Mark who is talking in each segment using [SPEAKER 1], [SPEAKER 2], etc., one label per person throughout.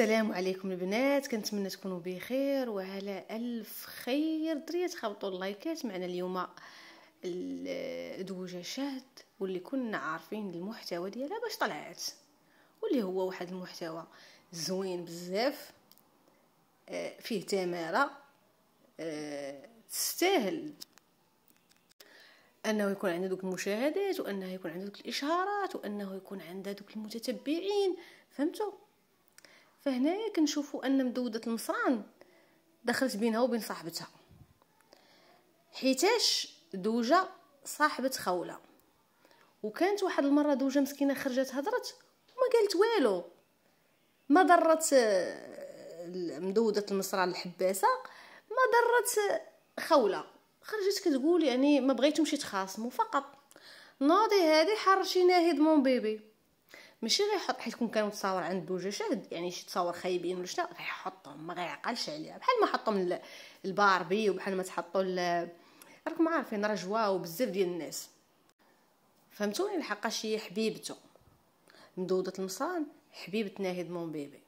[SPEAKER 1] السلام عليكم البنات كنتمنى تكونوا بخير وعلى الف خير دريات خبطوا اللايكات معنا اليوم دوجة شاهد واللي كنا عارفين المحتوى ديالها باش طلعت واللي هو واحد المحتوى زوين بزاف آه، فيه تمارة آه، تستاهل انه يكون عندها دوك المشاهدات وانه يكون عندها دوك الاشهارات وانه يكون عندها دوك المتتبعين فهمتوا فهنايا كنشوفوا ان مدوده المصران دخلت بينها وبين صاحبتها حيتاش دوجه صاحبه خوله وكانت واحد المره دوجه مسكينه خرجت هضرت وما قالت والو ما ضرت آه، مدوده المصران الحباسه ما ضرت آه، خوله خرجت كتقول يعني ما بغيتهمش يتخاصموا فقط ناضي هادي حرشيناه يضمون بيبي ماشي غيحط حيت كون كانوا تصاور عند بوجه شهد يعني شي تصاور خايبين ولا شنو غيحطهم ما غيعقلش عليها بحال ما حطهم الباربي وبحال ما تحطوا راكم عارفين راه جواو بزاف ديال الناس فهمتوني يعني الحقه هي حبيبته مدودة المصان حبيبة ناهد مون بيبي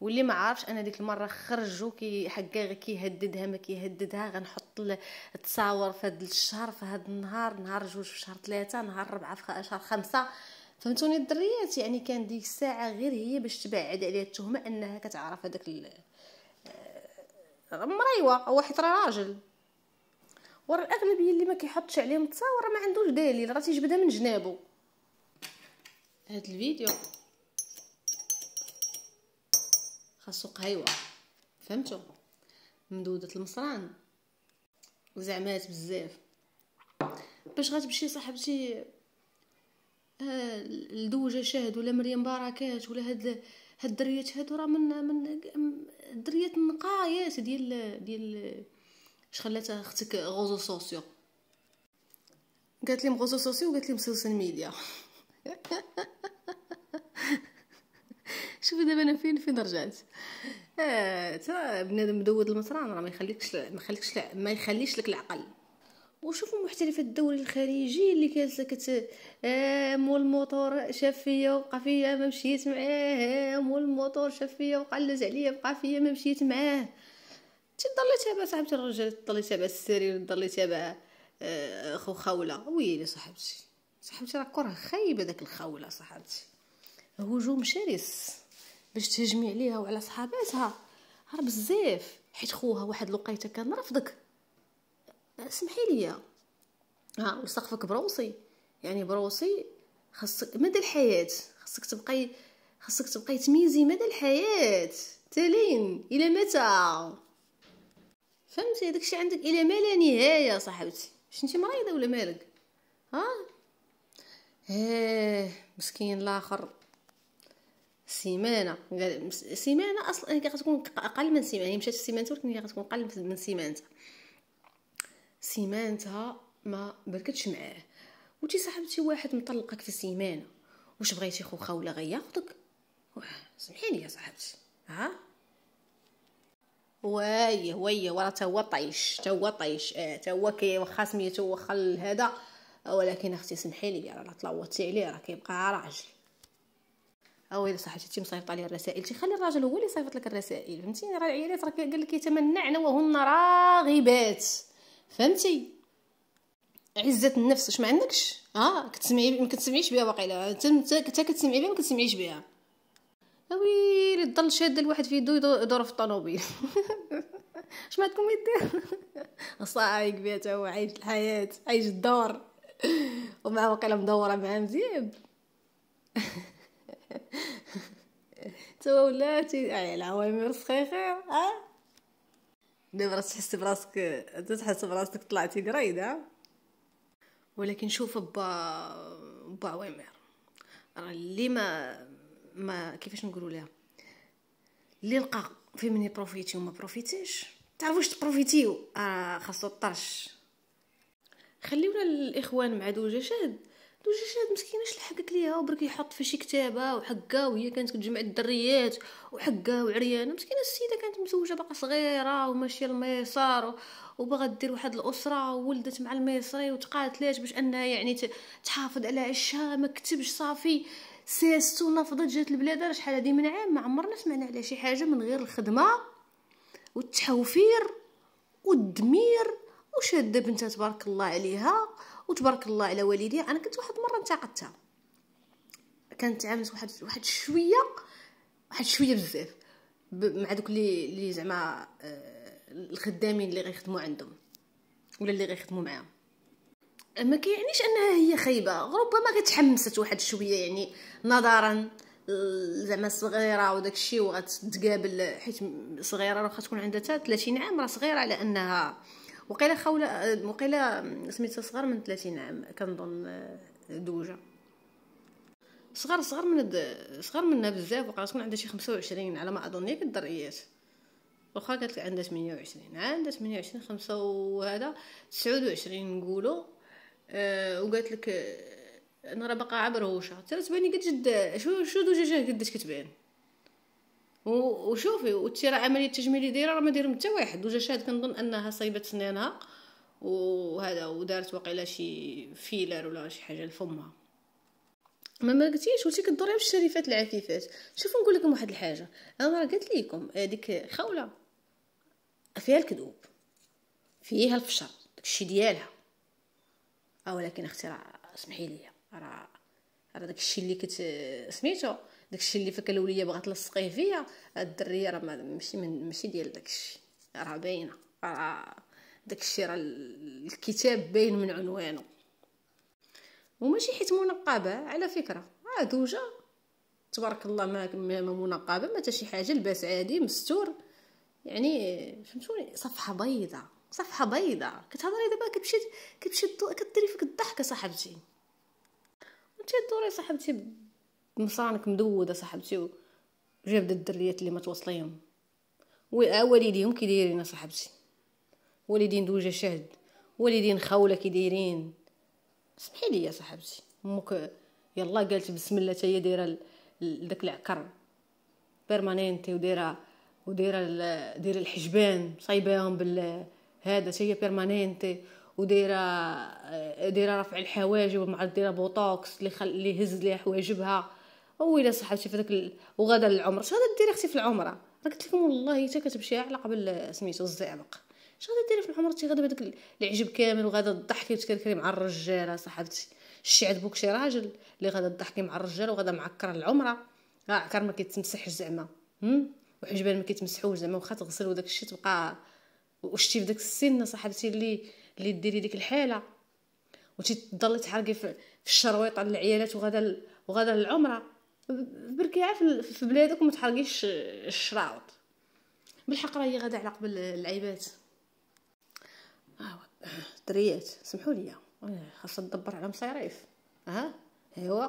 [SPEAKER 1] واللي ما عارفش انا ديك المره خرجوا كي حكا غير كيهددها ما كيهددها غنحط التصاور في هذا الشهر في هذا النهار نهار جوج في شهر ثلاثة نهار ربعة في شهر خمسة فهمتوني الدريات يعني كان ديك الساعه غير هي باش تبعد عليها التهمه انها كتعرف هذاك ال... مريوه هو حيت راه راجل ورا الاغلبيه اللي ما كيحطش عليهم التصاور ما عندوش دليل راه تيجبدها من جنابو هاد الفيديو خاصو قهيوه فهمتو مدوده المصران وزعمات بزاف باش غتمشي صاحبتي الدوجه شاهد ولا مريم بركات ولا هاد هاد الدريات هادو راه من من الدريات النقايات ديال ديال اش خلاتها اختك غوزو سوسيو قالت لي غوزو سوسيو وقالت لي مسلسل ميديا شوفي دابا انا فين فين رجعت آه بنادم مدود المصران راه ما يخليكش ما يخليكش ما يخليش لك العقل وشوفوا محترفات الدوري الخارجي اللي كانت كت آه، مول الموتور شاف فيا وبقى فيا ما مشيت معاه مول الموتور شاف فيا وقلز عليا بقى فيا ما مشيت معاه ضلي تابع صاحبتي الرجال تضلي تابع السرير تضلي تابع آه، خو خولة ويلي صاحبتي صاحبتي راه كره خايبه داك الخولة صاحبتي هجوم شرس باش تهجمي عليها وعلى صحاباتها راه بزاف حيت خوها واحد الوقيته كان رفضك سمحي لي ها وسقفك بروسي يعني بروسي خاصك مدى الحياه خاصك تبقاي خاصك تبقاي تميزي مدى الحياه تالين الى متى فهمتي داكشي عندك الى ما لا نهايه صاحبتي واش انت مريضه ولا مالك ها اه مسكين الاخر سيمانه سيمانه اصلا هي كتكون اقل من سيمانه هي مشات سيمانه ولكن هي كتكون اقل من سيمانه سيمانتها ما بركتش معاه وتي صاحبتي واحد مطلقك في سيمانه واش بغيتي خوخة ولا غياخدك سمحي لي يا صاحبتي ها وي وي ورا تا هو طايش تا هو طايش اه تا هو واخا سميتو واخا هذا ولكن اختي سمحي لي راه طلوتي عليه راه كيبقى راجل او الا صحتي تي مصيفطه عليا الرسائل تي خلي الراجل هو اللي يصيفط لك الرسائل فهمتيني راه العيالات راه قال لك يتمنعن وهن راغبات فهمتي عزه النفس واش ما عندكش اه كتسمعي ما كتسمعيش بها واقيلا حتى كتسمعي بها ما كتسمعيش بها ويلي تضل شاده الواحد في يدو يدور في الطوموبيل اش ما عندكم يدير صايق بها تا هو عايش الحياه عايش الدور ومع واقيلا مدوره مع مزيان تا ولاتي العوامر سخيخه ها دابا راه تحس براسك تحس براسك طلعتي قريده ولكن شوف با با عوامر راه اللي ما ما كيفاش نقولوا لها اللي لقى في مني بروفيتي وما بروفيتيش واش تبروفيتيو آه خاصو الطرش خليونا الاخوان مع دوجه شاد الدجاجات مسكينه لحقت ليها وبرك يحط في شي كتابه وحقه وهي كانت كتجمع الدريات وحقه وعريانه مسكينه السيده كانت مزوجه باقا صغيره وماشيه للميسر وباغا دير واحد الاسره وولدت مع الميصري وتقاتلات باش انها يعني تحافظ على عشها ما كتبش صافي سياستو ونفضت جات البلاد راه شحال هادي من عام ما عمرنا سمعنا على شي حاجه من غير الخدمه والتحوفير والدمير وشاده بنتها تبارك الله عليها وتبارك الله على والدي انا كنت واحد المره انتقدتها كانت عامله واحد واحد شويه واحد شويه بزاف مع دوك اللي اللي زعما آه، الخدامين اللي غيخدموا عندهم ولا اللي غيخدموا معاهم ما كيعنيش انها هي خايبه ربما غتحمست واحد شويه يعني نظرا زعما صغيره وداك الشيء وغتتقابل حيت صغيره راه تكون عندها 30 عام راه صغيره على انها وقيلا خوله وقيلا سميتها صغار من 30 عام كنظن آه، دوجه صغار صغار من صغار منها بزاف وقع تكون عندها شي 25 على ما اظن ياك الدريات واخا قالت لي عندها 28 عندها 28 خمسة وهذا 29 نقولوا أه وقالت لك آه، انا راه باقا عبر هوشه ترى تباني قد جد شو شو دوجاجه قداش كتبان وشوفي وتيرا عمليه التجميل دايره راه ما داير حتى واحد وجا شاهد كنظن انها صايبه سنانها وهذا ودارت واقيلا شي فيلر ولا شي حاجه لفمها ما ما قلتيش قلتي كدوري بالشريفات العفيفات شوفوا نقول لكم واحد الحاجه انا راه قلت لكم هذيك خوله فيها الكذوب فيها الفشر داكشي ديالها أه، ولكن اختي راه سمحي لي راه راه داكشي اللي كت سميتو داكشي اللي فك الاوليه بغات تلصقيه فيا الدريه راه ماشي من ماشي ديال داكشي راه باينه راه داكشي راه الكتاب باين من عنوانه وماشي حيت منقبه على فكره راه دوجه تبارك الله ما منقبه ما حتى شي حاجه لباس عادي مستور يعني فهمتوني صفحه بيضاء صفحه بيضاء كتهضري دابا كتمشي كتمشي كديري فيك الضحكة صاحبتي انت دوري صاحبتي مصانك مدودة صاحبتي جابد الدريات اللي ما توصليهم والديهم كي دايرين صاحبتي والدين دوجه شهد والدين خوله كي دايرين سمحي لي يا صاحبتي امك يلا قالت بسم الله تاهي دايره داك العكر بيرمانينتي ودايره ودايره دايره الحجبان صايباهم بال هذا تاهي بيرمانينتي ودايره دايره رفع الحواجب ومع دايره بوتوكس اللي خل... اللي يهز ليها حواجبها او الى صحه شفت داك وغدا العمر اش ديري اختي في العمره راه قلت لكم والله حتى كتمشي على قبل سميتو الزئبق اش غادا ديري في العمر تي غدا بداك العجب كامل وغدا تضحكي وتكركري مع الرجال صاحبتي شي بوك شي راجل اللي غدا تضحكي مع الرجال وغادا معكر العمره راه عكر ما كيتمسحش زعما وحجبان ما كيتمسحوش زعما واخا تغسل وداك الشيء تبقى وشتي في داك السن صاحبتي اللي اللي ديري ديك الحاله وتضلي تحرقي في الشرويط على العيالات وغادا وغادا العمره بركي في بلادك ما تحرقيش الشراوط بالحق راهي غادا على قبل العيبات اه دريات سمحوا لي خاصها تدبر على مصاريف ها ايوا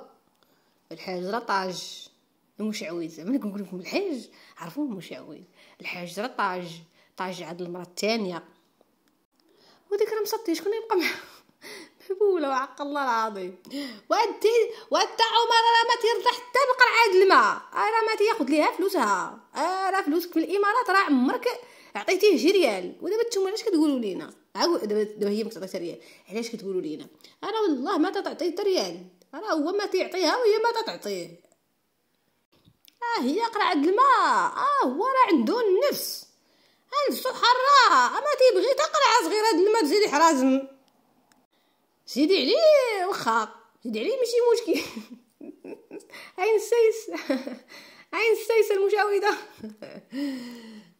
[SPEAKER 1] الحاج رطاج مش عويد زعما كنقول لكم الحاج عرفوه مش عويز الحاج رطاج طاج عاد المرة الثانيه وديك راه مسطي شكون يبقى معاه فبولا وعق الله العظيم وانت وانت عمر راه ما تيرضى حتى بقرعه عاد الماء راه ما تياخذ ليها فلوسها راه فلوسك في الامارات راه عمرك عطيتيه جي ريال ودابا نتوما علاش كتقولوا لينا دابا دابا هي ما تعطيش ريال علاش كتقولوا لينا انا والله ما تعطي حتى ريال راه هو ما تيعطيها وهي ما تعطيه اه هي قرعه الماء اه هو راه عنده النفس النفس الصحراء ما تيبغي تقرعه صغيره الماء تزيد حرازم زيدي عليه واخا زيدي عليه ماشي مشكل عين السيس عين السيس المشاوده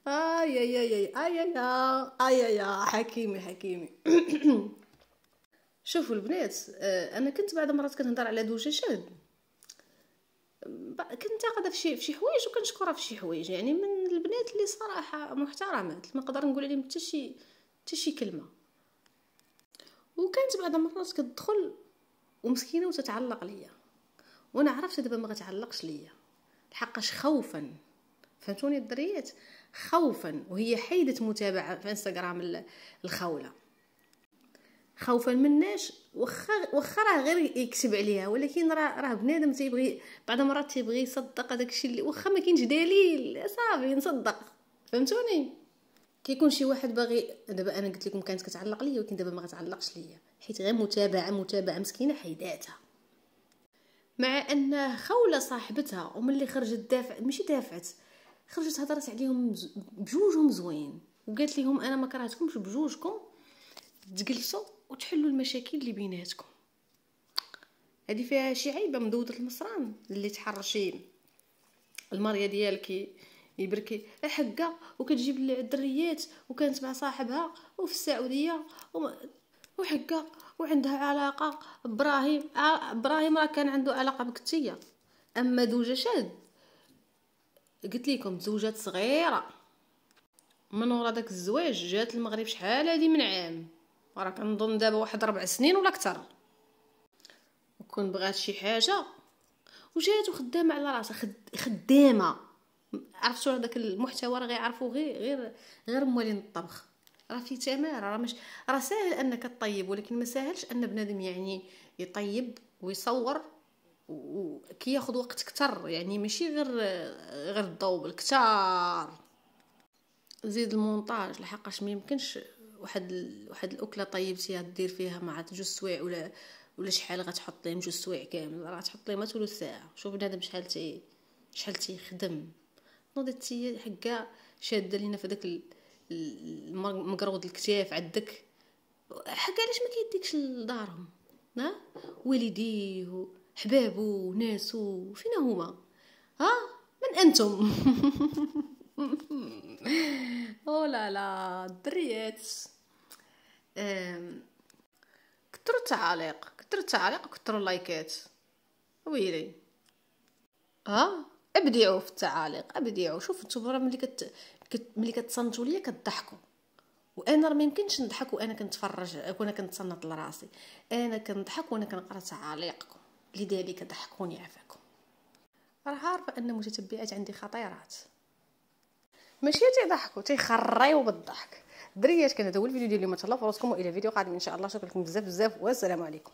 [SPEAKER 1] اي اي اي اي اي اي اي حكيمي حكيمي شوفوا البنات آه، انا كنت بعض المرات كنهضر على دوشه شاد شي فشي فشي حوايج وكنشكرها فشي حوايج يعني من البنات اللي صراحه محترمات ما نقدر نقول عليهم حتى شي حتى شي كلمه وكانت بعض المرات كتدخل ومسكينه وتتعلق ليا وانا عرفت دابا ما غتعلقش ليا لحقاش خوفا فهمتوني الدريات خوفا وهي حيدت متابعه في انستغرام الخوله خوفا مناش واخا راه غير يكتب عليها ولكن راه راه بنادم تيبغي بعض المرات تيبغي يصدق داكشي اللي واخا ما كاينش دليل صافي نصدق فهمتوني كيكون شي واحد باغي دابا انا قلت لكم كانت كتعلق ليا ولكن دابا ما غتعلقش ليا حيت غير متابعه متابعه مسكينه حيداتها مع ان خوله صاحبتها وملي خرجت دافع ماشي دافعت خرجت هضرت عليهم بجوجهم زوين وقالت لهم انا ما كرهتكمش بجوجكم تجلسوا وتحلوا المشاكل اللي بيناتكم هذه فيها شي عيبه مدوده المصران اللي تحرشي المريا ديالك يبركي الحقة وكتجيب الدريات وكانت مع صاحبها وفي السعوديه وحقه وعندها علاقه ابراهيم ابراهيم راه كان عنده علاقه بكتيه اما زوجه شاد قلت لكم تزوجات صغيره من ورا داك الزواج جات المغرب شحال هادي من عام راه كنظن دابا واحد ربع سنين ولا اكثر وكون بغات شي حاجه وجات وخدامه على راسها خد... خدامه عرفت شنو داك المحتوى راه غيعرفوه غير غير غير موالين الطبخ راه فيه تماره راه مش راه ساهل انك تطيب ولكن ما ساهلش ان بنادم يعني يطيب ويصور ياخذ وقت كتر يعني ماشي غير غير الضوء بالكتار زيد المونتاج لحقاش ما يمكنش واحد ال... واحد الاكله طيبتيها دير فيها مع جوج سوايع ولا ولا شحال غتحط لهم جوج سوايع كامل راه تحط لهم ثلث ساعه شوف بنادم شحال تي شحال تيخدم نوض تي حكا شاده لينا في داك المقروض الكتاف عندك حكا علاش ما كيديكش لدارهم ها والديه حبابو ناسو فين هما ها من انتم او لا لا الدريات كثر التعاليق كثر التعاليق كثر اللايكات ويلي ها ابدعوا في التعاليق ابدعوا شوف نتوما راه ملي كت... ملي كتصنتوا ليا كتضحكوا وانا راه ما يمكنش نضحك وانا كنتفرج وانا كنتصنت لراسي انا كنضحك وانا كنقرا تعاليقكم لذلك ضحكوني عفاكم راه عارفه ان متتبعات عندي خطيرات ماشي تيضحكوا تيخريو بالضحك دريات كان هذا هو الفيديو ديال اليوم تهلاو في راسكم والى فيديو قادم ان شاء الله شكرا لكم بزاف بزاف والسلام عليكم